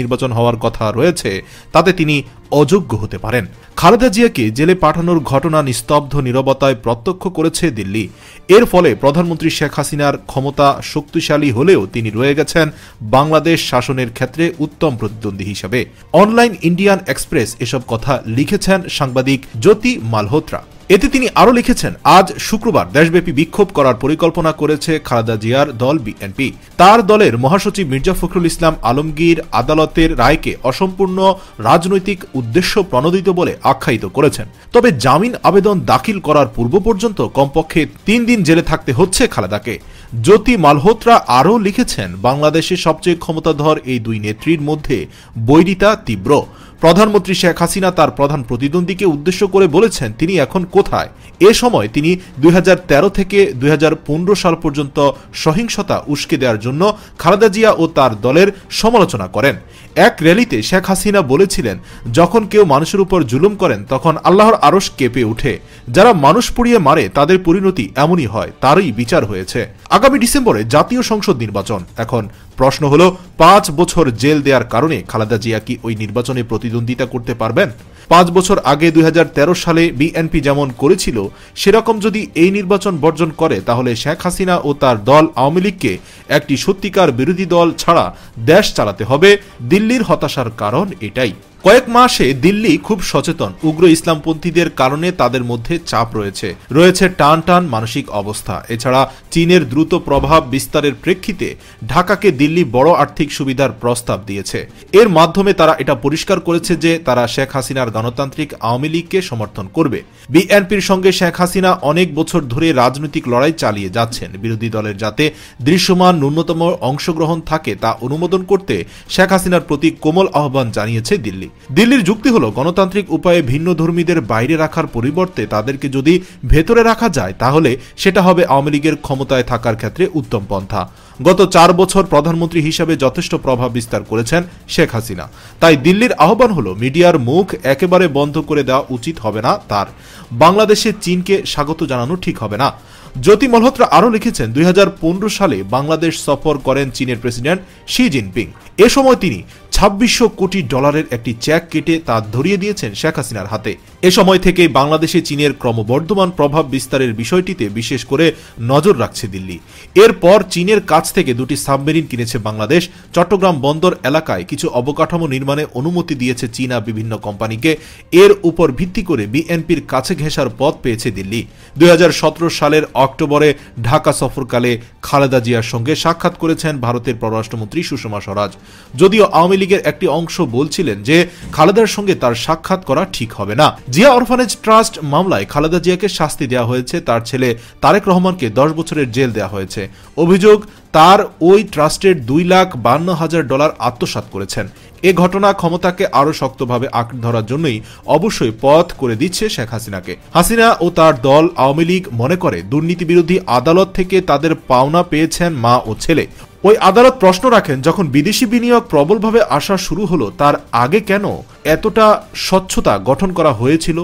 নির্বাচন হওয়ার কথা রয়েছে তাতে তিনি অযোগ্য হতে পারেন খালেদা জিয়াকে জেলে পাঠানোর ঘটনা নিস্তব্ধ নিরবতায় প্রত্যক্ষ করেছে দিল্লি এর ফলে প্রধানমন্ত্রী শেখ হাসিনার ক্ষমতা শক্তিশালী হলেও তিনি রয়ে গেছেন বাংলাদেশ শাসনের ক্ষেত্রে উত্তম প্রতিদ্বন্দ্বী হিসাবে অনলাইন ইন্ডিয়ান এক্সপ্রেস এসব কথা লিখেছেন সাংবাদিক জ্যোতি মালহোত্রা এতে তিনি আরও লিখেছেন আজ শুক্রবার দেশব্যাপী বিক্ষোভ করার পরিকল্পনা করেছে খালেদা জিয়ার দল বিএনপি তার দলের মহাসচিব মির্জা ফখরুল ইসলাম আলমগীর আদালতের রায়কে অসম্পূর্ণ রাজনৈতিক উদ্দেশ্য প্রণোদিত বলে আখ্যায়িত করেছেন তবে জামিন আবেদন দাখিল করার পূর্ব পর্যন্ত কমপক্ষে তিন দিন জেলে থাকতে হচ্ছে খালেদাকে জ্যোতি মালহোত্রা আরও লিখেছেন বাংলাদেশের সবচেয়ে ক্ষমতাধর এই দুই নেত্রীর মধ্যে বৈরিতা তীব্র প্রধানমন্ত্রী শেখ হাসিনা তার প্রধান প্রতিদ্বন্দ্বীকে উদ্দেশ্য করে বলেছেন তিনি এখন কোথায় এ সময় তিনি দুই থেকে দুই সাল পর্যন্ত সহিংসতা উস্কে দেওয়ার জন্য খালেদা জিয়া ও তার দলের সমালোচনা করেন এক র্যালিতে শেখ হাসিনা বলেছিলেন যখন কেউ মানুষের উপর জুলুম করেন তখন আল্লাহর আরস কেঁপে উঠে যারা মানুষ পুড়িয়ে মারে তাদের পরিণতি এমনই হয় তারই বিচার হয়েছে আগামী ডিসেম্বরে জাতীয় সংসদ নির্বাচন এখন প্রশ্ন হল পাঁচ বছর জেল দেওয়ার কারণে খালেদা জিয়া কি ওই নির্বাচনে প্রতিদ্বন্দ্বিতা করতে পারবেন পাঁচ বছর আগে দুই সালে বিএনপি যেমন করেছিল সেরকম যদি এই নির্বাচন বর্জন করে তাহলে শেখ হাসিনা ও তার দল আওয়ামী লীগকে একটি সত্যিকার বিরোধী দল ছাড়া দেশ চালাতে হবে দিল্লির হতাশার কারণ এটাই কয়েক মাসে দিল্লি খুব সচেতন উগ্র ইসলামপন্থীদের কারণে তাদের মধ্যে চাপ রয়েছে রয়েছে টান টান মানসিক অবস্থা এছাড়া চীনের দ্রুত প্রভাব বিস্তারের প্রেক্ষিতে ঢাকাকে দিল্লি বড় আর্থিক সুবিধার প্রস্তাব দিয়েছে এর মাধ্যমে তারা এটা পরিষ্কার করেছে যে তারা শেখ হাসিনার গণতান্ত্রিক আওয়ামী লীগকে সমর্থন করবে বিএনপির সঙ্গে শেখ হাসিনা অনেক বছর ধরে রাজনৈতিক লড়াই চালিয়ে যাচ্ছেন বিরোধী দলের যাতে দৃশ্যমান ন্যূনতম অংশগ্রহণ থাকে তা অনুমোদন করতে শেখ হাসিনার প্রতি কোমল আহ্বান জানিয়েছে দিল্লি দিল্লির যুক্তি হল গণতান্ত্রিক উপায়ে ভিন্ন ধর্মীদের বাইরে রাখার পরিবর্তে তাদেরকে যদি ভেতরে রাখা যায় তাহলে সেটা হবে আওয়ামী লীগের ক্ষমতায় থাকার ক্ষেত্রে উত্তম পন্থা গত চার বছর প্রধানমন্ত্রী হিসাবে যথেষ্ট প্রভাব বিস্তার করেছেন শেখ হাসিনা তাই দিল্লির আহ্বান হল মিডিয়ার মুখ এক একেবারে বন্ধ করে দেওয়া উচিত হবে না তার বাংলাদেশে চীনকে স্বাগত জানানো ঠিক হবে না জ্যোতি মলহোত্রা আরও লিখেছেন দুই সালে বাংলাদেশ সফর করেন চীনের প্রেসিডেন্ট শি জিনপিং এ সময় তিনি ছাব্বিশশো কোটি ডলারের একটি চেক কেটে তা ধরিয়ে দিয়েছেন শেখ হাসিনার হাতে এ সময় থেকে বাংলাদেশে চীনের ক্রমবর্ধমান প্রভাব বিস্তারের বিষয়টিতে বিশেষ করে নজর রাখছে দিল্লি এরপর চীনের কাছ থেকে দুটি সাবমেরিন কিনেছে বাংলাদেশ চট্টগ্রাম বন্দর এলাকায় কিছু অবকাঠামো নির্মাণে অনুমতি দিয়েছে চীনা বিভিন্ন কোম্পানিকে এর উপর ভিত্তি করে বিএনপির কাছে ঘেঁষার পথ পেয়েছে দিল্লি দুই সালের অক্টোবরে ঢাকা সফরকালে খালেদা জিয়ার সঙ্গে সাক্ষাৎ করেছেন ভারতের পররাষ্ট্রমন্ত্রী সুষমা স্বরাজ যদিও আওয়ামী লীগের ছাত্রলীগের একটি অংশ বলছিলেন যে খালেদার সঙ্গে তার সাক্ষাৎ করা ঠিক হবে না জিয়া অরফানেজ ট্রাস্ট মামলায় খালেদা জিয়াকে শাস্তি দেওয়া হয়েছে তার ছেলে তারেক রহমানকে দশ বছরের জেল দেওয়া হয়েছে অভিযোগ তার ওই ট্রাস্টের দুই লাখ বান্ন হাজার ডলার আত্মসাত করেছেন এ ঘটনা ক্ষমতাকে আরও শক্তভাবে আঁকড়ে ধরার জন্যই অবশ্যই পথ করে দিচ্ছে শেখ হাসিনাকে হাসিনা ও তার দল আওয়ামী লীগ মনে করে দুর্নীতি বিরোধী আদালত থেকে তাদের পাওনা পেয়েছেন মা ও ছেলে ওই আদালত প্রশ্ন রাখেন যখন বিদেশি বিনিয়োগ প্রবলভাবে আসা শুরু হলো তার আগে কেন এতটা স্বচ্ছতা গঠন করা হয়েছিল